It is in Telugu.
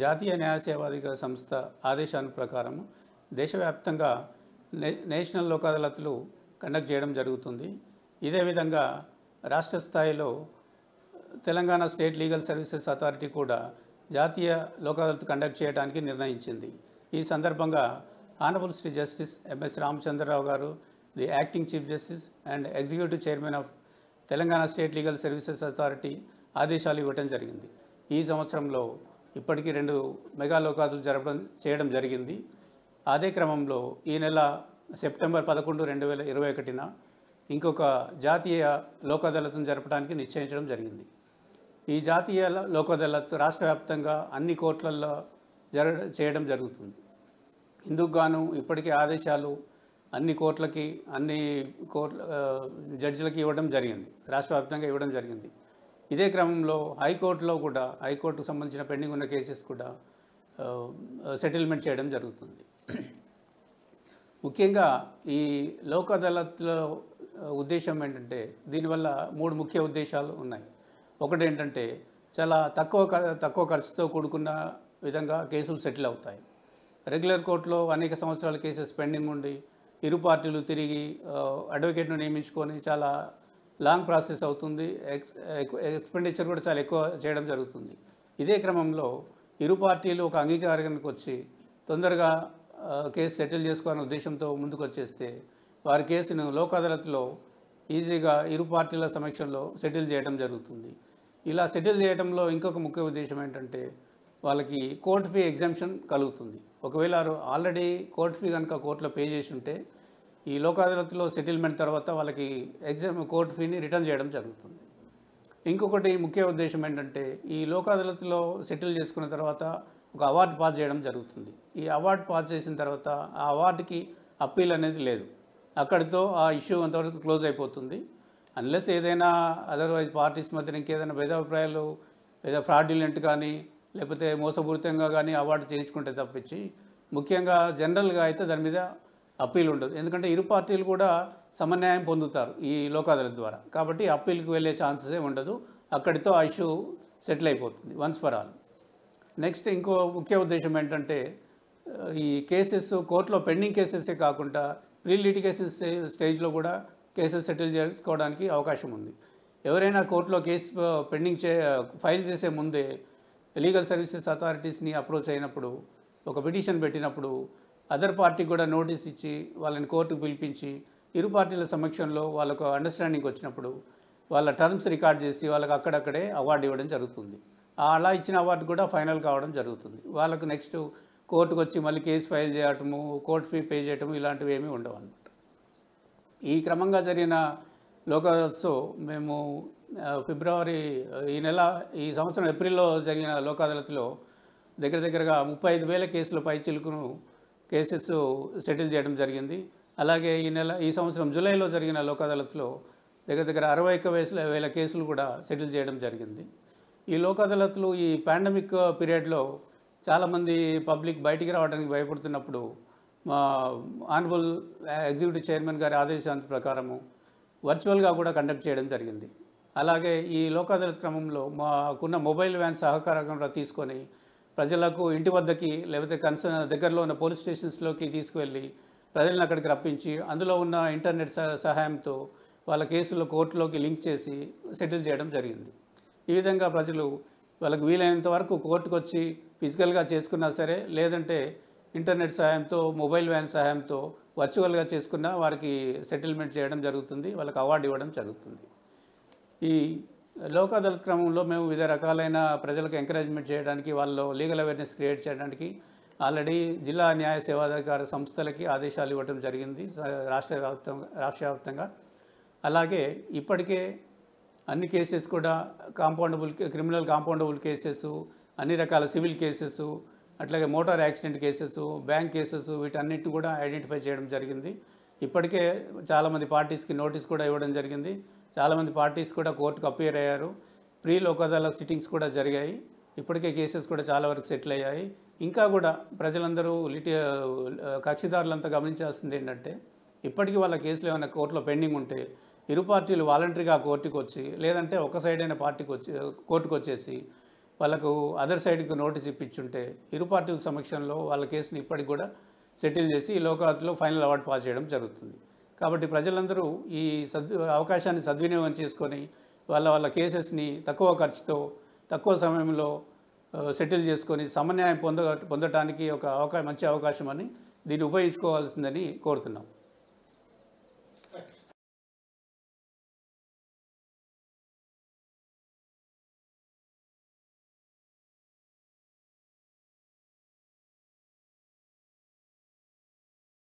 జాతీయ న్యాయ సేవాధికార సంస్థ ఆదేశాల ప్రకారం దేశవ్యాప్తంగా నేషనల్ లోక్ అదాలత్లు కండక్ట్ చేయడం జరుగుతుంది ఇదే విధంగా రాష్ట్ర స్థాయిలో Telangana state legal services authority కూడా జాతీయ లోక్ అదాలత్ కండక్ట్ చేయడానికి నిర్ణయించింది ఈ సందర్భంగా honourable Shri justice MS Ramachandra Rao గారు the acting chief justice and executive chairman of Telangana state legal services authority ఆదేశాలు ఇవ్వటం జరిగింది ఈ సంవత్సరంలో ఇప్పటికీ రెండు మెగా లోకాదులు జరపడం చేయడం జరిగింది అదే క్రమంలో ఈ నెల సెప్టెంబర్ పదకొండు రెండు వేల ఇరవై ఒకటిన ఇంకొక జాతీయ లోకదళతను జరపడానికి నిశ్చయించడం జరిగింది ఈ జాతీయ లోక్ రాష్ట్ర వ్యాప్తంగా అన్ని కోర్టులలో జర చేయడం జరుగుతుంది ఇందుకు గాను ఇప్పటికే ఆదేశాలు అన్ని కోర్టులకి అన్ని కోర్టు జడ్జిలకి ఇవ్వడం జరిగింది రాష్ట్ర వ్యాప్తంగా ఇవ్వడం జరిగింది ఇదే క్రమంలో హైకోర్టులో కూడా హైకోర్టుకు సంబంధించిన పెండింగ్ ఉన్న కేసెస్ కూడా సెటిల్మెంట్ చేయడం జరుగుతుంది ముఖ్యంగా ఈ లోక్ అదాలత్లో ఉద్దేశం ఏంటంటే దీనివల్ల మూడు ముఖ్య ఉద్దేశాలు ఉన్నాయి ఒకటి ఏంటంటే చాలా తక్కువ తక్కువ ఖర్చుతో కూడుకున్న విధంగా కేసులు సెటిల్ అవుతాయి రెగ్యులర్ కోర్టులో అనేక సంవత్సరాల కేసెస్ పెండింగ్ ఉండి ఇరు పార్టీలు తిరిగి అడ్వకేట్ను నియమించుకొని చాలా లాంగ్ ప్రాసెస్ అవుతుంది ఎక్స్ ఎక్స్పెండిచర్ కూడా చాలా ఎక్కువ చేయడం జరుగుతుంది ఇదే క్రమంలో ఇరు పార్టీలు ఒక అంగీకారానికి వచ్చి తొందరగా కేసు సెటిల్ చేసుకోవాలనే ఉద్దేశంతో ముందుకు వచ్చేస్తే వారి కేసును లోక్ అదాలత్లో ఈజీగా ఇరు పార్టీల సమక్షంలో సెటిల్ చేయడం జరుగుతుంది ఇలా సెటిల్ చేయడంలో ఇంకొక ముఖ్య ఉద్దేశం ఏంటంటే వాళ్ళకి కోర్టు ఫీ ఎగ్జామ్షన్ కలుగుతుంది ఒకవేళ ఆల్రెడీ కోర్టు ఫీ కనుక కోర్టులో పే చేసి ఉంటే ఈ లోక్ అదాలత్లో సెటిల్మెంట్ తర్వాత వాళ్ళకి ఎగ్జామ్ కోర్టు ఫీని రిటర్న్ చేయడం జరుగుతుంది ఇంకొకటి ముఖ్య ఉద్దేశం ఏంటంటే ఈ లోక్ అదాలత్లో సెటిల్ చేసుకున్న తర్వాత ఒక అవార్డు పాస్ చేయడం జరుగుతుంది ఈ అవార్డు పాస్ చేసిన తర్వాత ఆ అవార్డుకి అప్పీల్ అనేది లేదు అక్కడితో ఆ ఇష్యూ అంతవరకు క్లోజ్ అయిపోతుంది అన్లెస్ ఏదైనా అదర్వైజ్ పార్టీస్ మధ్య ఇంకేదైనా భేదాభిప్రాయాలు లేదా ఫ్రాడ్యులెంట్ కానీ లేకపోతే మోసపూరితంగా కానీ అవార్డు చేయించుకుంటే తప్పించి ముఖ్యంగా జనరల్గా అయితే దాని మీద అప్పీల్ ఉండదు ఎందుకంటే ఇరు పార్టీలు కూడా సమన్యాయం పొందుతారు ఈ లోక్ అదాలత్ ద్వారా కాబట్టి అప్పీల్కి వెళ్ళే ఛాన్సెసే ఉండదు అక్కడితో ఆ ఇష్యూ సెటిల్ అయిపోతుంది వన్స్ ఫర్ ఆల్ నెక్స్ట్ ఇంకో ముఖ్య ఉద్దేశం ఏంటంటే ఈ కేసెస్ కోర్టులో పెండింగ్ కేసెసే కాకుండా ప్రీ లిటిగేషన్ స్టేజ్లో కూడా కేసెస్ సెటిల్ చేసుకోవడానికి అవకాశం ఉంది ఎవరైనా కోర్టులో కేసు పెండింగ్ చే ఫైల్ చేసే ముందే లీగల్ సర్వీసెస్ అథారిటీస్ని అప్రోచ్ అయినప్పుడు ఒక పిటిషన్ పెట్టినప్పుడు అదర్ పార్టీ కూడా నోటీస్ ఇచ్చి వాళ్ళని కోర్టుకు పిలిపించి ఇరు పార్టీల సమక్షంలో వాళ్ళకు అండర్స్టాండింగ్ వచ్చినప్పుడు వాళ్ళ టర్మ్స్ రికార్డ్ చేసి వాళ్ళకి అక్కడక్కడే అవార్డు ఇవ్వడం జరుగుతుంది అలా ఇచ్చిన అవార్డు కూడా ఫైనల్ కావడం జరుగుతుంది వాళ్ళకు నెక్స్ట్ కోర్టుకు వచ్చి మళ్ళీ కేసు ఫైల్ చేయటము కోర్టు ఫీ పే చేయటము ఇలాంటివి ఏమీ ఉండవు అనమాట ఈ క్రమంగా జరిగిన లోకాదాలత్సవ్ మేము ఫిబ్రవరి ఈ నెల ఈ సంవత్సరం ఏప్రిల్లో జరిగిన లోకాదాలత్లో దగ్గర దగ్గరగా ముప్పై ఐదు వేల కేసుల పై చిలుకును కేసెస్ సెటిల్ చేయడం జరిగింది అలాగే ఈ నెల ఈ సంవత్సరం జూలైలో జరిగిన లోక్ అదాలత్లో దగ్గర దగ్గర అరవై ఒక్క వేసుల వేల కేసులు కూడా సెటిల్ చేయడం జరిగింది ఈ లోక్ అదాలత్లు ఈ పాండమిక్ పీరియడ్లో చాలామంది పబ్లిక్ బయటికి రావడానికి భయపడుతున్నప్పుడు మా ఆనరబుల్ ఎగ్జిక్యూటివ్ చైర్మన్ గారి ఆదేశాంత ప్రకారము వర్చువల్గా కూడా కండక్ట్ చేయడం జరిగింది అలాగే ఈ లోక్ అదాలత్ క్రమంలో మాకున్న మొబైల్ వ్యాన్ సహకారంగా తీసుకొని ప్రజలకు ఇంటి వద్దకి లేకపోతే కన్సర్న్ దగ్గరలో ఉన్న పోలీస్ స్టేషన్స్లోకి తీసుకువెళ్ళి ప్రజలను అక్కడికి రప్పించి అందులో ఉన్న ఇంటర్నెట్ సహాయంతో వాళ్ళ కేసులు కోర్టులోకి లింక్ చేసి సెటిల్ చేయడం జరిగింది ఈ విధంగా ప్రజలు వాళ్ళకి వీలైనంత వరకు కోర్టుకు వచ్చి ఫిజికల్గా చేసుకున్నా సరే లేదంటే ఇంటర్నెట్ సహాయంతో మొబైల్ వ్యాన్ సహాయంతో వర్చువల్గా చేసుకున్న వారికి సెటిల్మెంట్ చేయడం జరుగుతుంది వాళ్ళకి అవార్డు ఇవ్వడం జరుగుతుంది ఈ లోకాదల క్రమంలో మేము వివిధ రకాలైన ప్రజలకు ఎంకరేజ్మెంట్ చేయడానికి వాళ్ళు లీగల్ అవేర్నెస్ క్రియేట్ చేయడానికి ఆల్రెడీ జిల్లా న్యాయ సేవాధికార సంస్థలకి ఆదేశాలు ఇవ్వడం జరిగింది రాష్ట్ర వ్యాప్తంగా రాష్ట్ర వ్యాప్తంగా అలాగే ఇప్పటికే అన్ని కేసెస్ కూడా కాంపౌండబుల్ క్రిమినల్ కాంపౌండబుల్ కేసెస్ అన్ని రకాల సివిల్ కేసెస్ అట్లాగే motor accident cases bank cases వీటన్నిటిని కూడా ఐడెంటిఫై చేయడం జరిగింది ఇప్పటికే చాలామంది పార్టీస్కి నోటీస్ కూడా ఇవ్వడం జరిగింది చాలామంది పార్టీస్ కూడా కోర్టుకు అపేర్ అయ్యారు ప్రీ లోక్ అదాలత్ సిట్టింగ్స్ కూడా జరిగాయి ఇప్పటికే కేసెస్ కూడా చాలా వరకు సెటిల్ అయ్యాయి ఇంకా కూడా ప్రజలందరూ లిటి కక్షిదారులంతా గమనించాల్సింది ఏంటంటే ఇప్పటికీ వాళ్ళ కేసులు ఏమైనా కోర్టులో పెండింగ్ ఉంటే ఇరు పార్టీలు వాలంటరీగా కోర్టుకు వచ్చి లేదంటే ఒక సైడ్ అయిన పార్టీకి వచ్చి కోర్టుకు వచ్చేసి వాళ్ళకు అదర్ సైడ్కి నోటీస్ ఇప్పించుంటే ఇరు పార్టీల సమక్షంలో వాళ్ళ కేసుని ఇప్పటికి కూడా సెటిల్ చేసి ఈ లోకాత్లో ఫైనల్ అవార్డు పాస్ చేయడం జరుగుతుంది కాబట్టి ప్రజలందరూ ఈ సద్ అవకాశాన్ని సద్వినియోగం చేసుకొని వాళ్ళ వాళ్ళ కేసెస్ని తక్కువ ఖర్చుతో తక్కువ సమయంలో సెటిల్ చేసుకొని సమన్యాయం పొంద పొందటానికి ఒక అవకాశం మంచి అవకాశం అని దీన్ని ఉపయోగించుకోవాల్సిందని కోరుతున్నాం